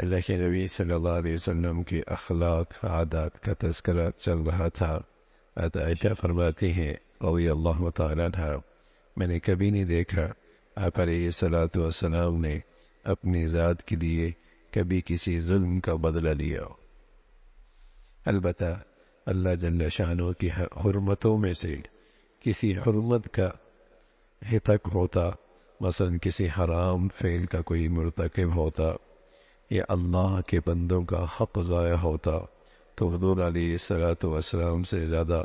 اللہ کے نبی صلی اللہ علیہ وسلم کی کے اخلاق عادات کا تذکرہ چل رہا تھا عطا فرماتی ہیں روی اللہ تعالیٰ تھا میں نے کبھی نہیں دیکھا آپ علیہ صلاح وسلام نے اپنی ذات کے لیے کبھی کسی ظلم کا بدلہ لیا البتہ اللہ جل شانوں کی حرمتوں میں سے کسی حرمت کا ہتک ہوتا مثلاً کسی حرام فعل کا کوئی مرتکب ہوتا یہ اللہ کے بندوں کا حق ضائع ہوتا تو حضور علیہ سلاۃ وسلم سے زیادہ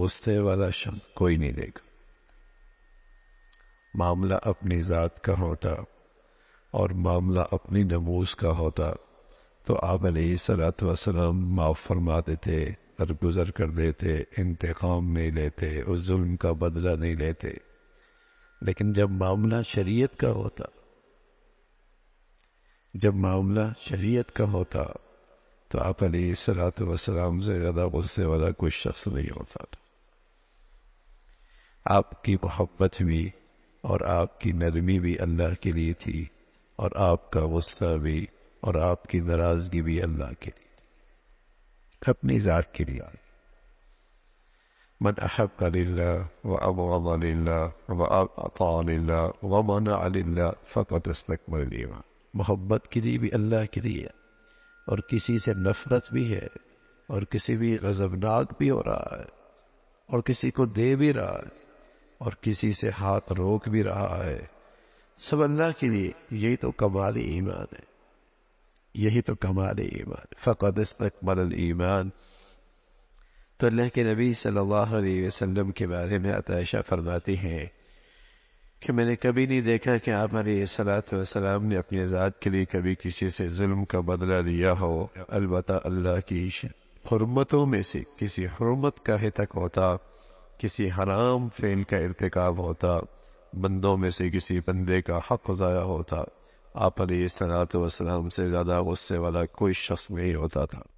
غصے والا شخص کوئی نہیں دیکھا معاملہ اپنی ذات کا ہوتا اور معاملہ اپنی نموز کا ہوتا تو آپ علیہ سلاۃ وسلم معاف فرماتے تھے درگزر کر دیتے انتقام نہیں لیتے اس ظلم کا بدلہ نہیں لیتے لیکن جب معاملہ شریعت کا ہوتا جب معاملہ شریعت کا ہوتا تو آپ علی صلاحت وسلام سے زیادہ غصے والا کوئی شخص نہیں ہوتا تھا آپ کی محبت بھی اور آپ کی نرمی بھی اللہ کے لیے تھی اور آپ کا غصہ بھی اور آپ کی ناراضگی بھی اللہ کے لیے تھی اپنی ذات کے لیے من احب للہ و اب للہ و اب استقبل فقت محبت کے لیے بھی اللہ کے لیے اور کسی سے نفرت بھی ہے اور کسی بھی غضبناک بھی ہو رہا ہے اور کسی کو دے بھی رہا ہے اور کسی سے ہاتھ روک بھی رہا ہے سب اللہ کے لیے یہی تو کمال ایمان ہے یہی تو کمال ایمان فقط اکمل ایمان تو اللہ کے نبی صلی اللہ علیہ وسلم کے بارے میں عطائشہ فرماتی ہیں کہ میں نے کبھی نہیں دیکھا کہ آپ علیہ صلاحات وسلام نے اپنی ذات کے لیے کبھی کسی سے ظلم کا بدلہ لیا ہو البتہ اللہ کی حرمتوں میں سے کسی حرمت کا ہتک ہوتا کسی حرام فعل کا ارتکاب ہوتا بندوں میں سے کسی بندے کا حق ضائع ہوتا آپ علیہ صلاحت وسلام سے زیادہ غصے والا کوئی شخص نہیں ہوتا تھا